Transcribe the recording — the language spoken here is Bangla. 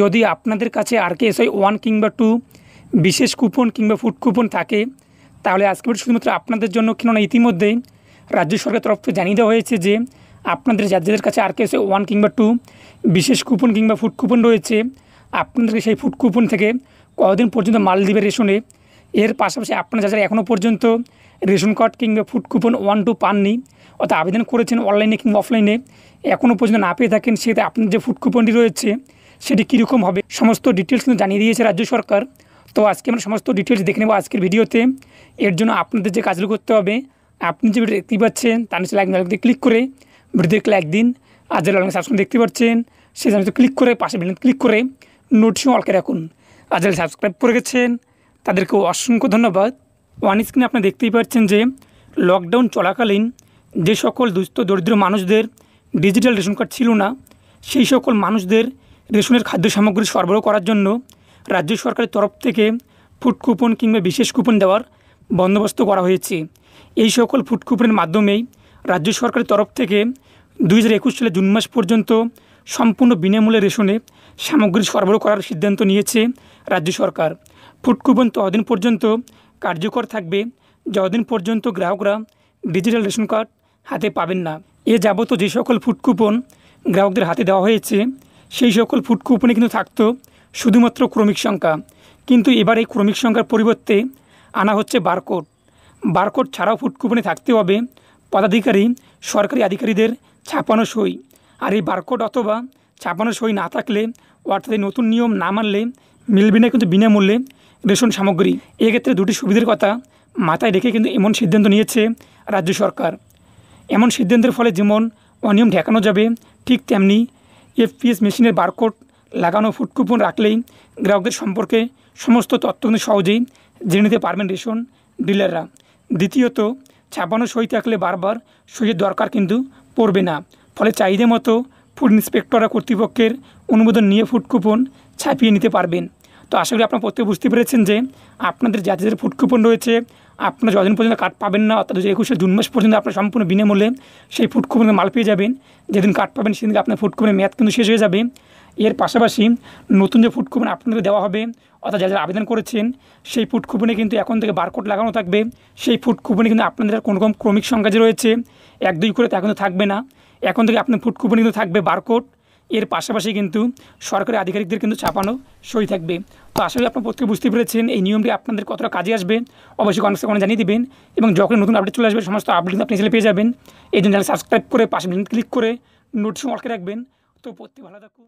যদি আপনাদের কাছে আর কে ওয়ান কিংবা টু বিশেষ কুপন কিংবা ফুড কুপন থাকে তাহলে আজকে শুধুমাত্র আপনাদের জন্য কেননা ইতিমধ্যে রাজ্য সরকারের তরফ থেকে জানিয়ে দেওয়া হয়েছে যে আপনাদের যাদের কাছে আর কে ওয়ান কিংবা টু বিশেষ কুপন কিংবা ফুড কুপন রয়েছে আপনাদেরকে সেই ফুড কুপন থেকে কদিন পর্যন্ত মাল দিবে রেশনে এর পাশাপাশি আপনারা যাদের এখনও পর্যন্ত রেশন কার্ড কিংবা ফুড কুপন ওয়ান টু পাননি অর্থাৎ আবেদন করেছেন অনলাইনে কিংবা অফলাইনে এখনও পর্যন্ত না পেয়ে থাকেন সেটা আপনার যে ফুড কুপনটি রয়েছে সেটি কীরকম হবে সমস্ত ডিটেলস কিন্তু জানিয়ে দিয়েছে রাজ্য সরকার তো আজকে আমরা সমস্ত ডিটেলস দেখে নেবো আজকের ভিডিওতে এর জন্য আপনাদের যে কাজগুলো করতে হবে আপনি যে ভিডিও দেখতে পাচ্ছেন তার নিচে লাইক দিয়ে ক্লিক করে ভিডিওতে লাইক দিন আর যে লাইক সাবস্ক্রাইব দেখতে পাচ্ছেন সে জানিতে ক্লিক করে পাশে বিলিং ক্লিক করে নোটিফিকেশন অলকে রাখুন আর যারা সাবস্ক্রাইব করে গেছেন তাদেরকে অসংখ্য ধন্যবাদ ওয়ান স্ক্রিনে আপনি দেখতেই পাচ্ছেন যে লকডাউন চলাকালীন যে সকল দুস্থ দরিদ্র মানুষদের ডিজিটাল রেশন কার্ড ছিল না সেই সকল মানুষদের রেশনের খাদ্য সামগ্রী সরবরাহ করার জন্য রাজ্য সরকারের তরফ থেকে ফুড কুপন কিংবা বিশেষ কুপন দেওয়ার বন্দোবস্ত করা হয়েছে এই সকল ফুড কুপনের মাধ্যমেই রাজ্য সরকারের তরফ থেকে দুই সালে জুন মাস পর্যন্ত সম্পূর্ণ বিনামূল্যে রেশনে সামগ্রী সরবরাহ করার সিদ্ধান্ত নিয়েছে রাজ্য সরকার ফুড কুপন ততদিন পর্যন্ত কার্যকর থাকবে যতদিন পর্যন্ত গ্রাহকরা ডিজিটাল রেশন কার্ড হাতে পাবেন না এ যাবত যে সকল ফুড কুপন গ্রাহকদের হাতে দেওয়া হয়েছে সেই সকল ফুড কুপনে কিন্তু থাকত শুধুমাত্র ক্রমিক সংখ্যা কিন্তু এবার এই ক্রমিক সংখ্যার পরিবর্তে আনা হচ্ছে বারকোড বারকোড ছাড়াও ফুড কুপনে থাকতে হবে পদাধিকারী সরকারি আধিকারীদের ছাপানো সই আর এই বারকোড অথবা ছাপানো সই না থাকলে অর্থাৎ এই নতুন নিয়ম না মানলে মিলবে না কিন্তু বিনামূল্যে রেশন সামগ্রী এক্ষেত্রে দুটি সুবিধার কথা মাথায় রেখে কিন্তু এমন সিদ্ধান্ত নিয়েছে রাজ্য সরকার এমন সিদ্ধান্তের ফলে যেমন অনিয়ম ঠেকানো যাবে ঠিক তেমনি এফপিএস মেশিনের বারকোড লাগানো ফুড কুপন রাখলেই গ্রাহকদের সম্পর্কে সমস্ত তথ্য কিন্তু সহজেই জেনে নিতে পারবেন রেশন ডিলাররা দ্বিতীয়ত ছাপানো সই থাকলে বারবার সইয়ের দরকার কিন্তু পড়বে না ফলে চাহিদা মতো ফুড ইন্সপেক্টররা কর্তৃপক্ষের অনুমোদন নিয়ে ফুড কুপন ছাপিয়ে নিতে পারবেন তো আশা করি আপনারা প্রত্যেকে বুঝতে পেরেছেন যে আপনাদের যাদের যাদের ফুড কুপন রয়েছে আপনার যদিন পর্যন্ত কার্ড পাবেন না অর্থাৎ দু একুশে জুন মাস পর্যন্ত আপনার সম্পূর্ণ বিনামূল্যে সেই ফুড কুপনের মাল পেয়ে যাবেন যেদিন কার্ড পাবেন সেদিন আপনার ফুড কুপনের মেয়াদ কিন্তু শেষ হয়ে যাবে এর পাশাপাশি নতুন যে ফুড কুপন আপনাদের দেওয়া হবে অর্থাৎ যা যারা আবেদন করেছেন সেই ফুড কুপনে কিন্তু এখন থেকে বারকোড লাগানো থাকবে সেই ফুড কুপনে কিন্তু আপনাদের কোনো রকম ক্রমিক সংখ্যা যে রয়েছে এক দুই করে তা কিন্তু থাকবে না এখন থেকে আপনার ফুড কুপনে কিন্তু থাকবে বারকোড এর পাশাপাশি কিন্তু সরকারি আধিকারিকদের কিন্তু ছাপানো সই থাকবে তো আশা করি আপনার প্রত্যেকে বুঝতে পেরেছেন এই নিয়মটি আপনাদের কতটা কাজে আসবে অবশ্যই কমেন্ট করে জানিয়ে দেবেন এবং যখন নতুন আপডেট চলে আসবে সমস্ত আপডেট আপনি ছেলে পেয়ে যাবেন এই জন্য সাবস্ক্রাইব করে পাশে ক্লিক করে নোটস অল রাখবেন তো প্রত্যেক ভালো থাকুন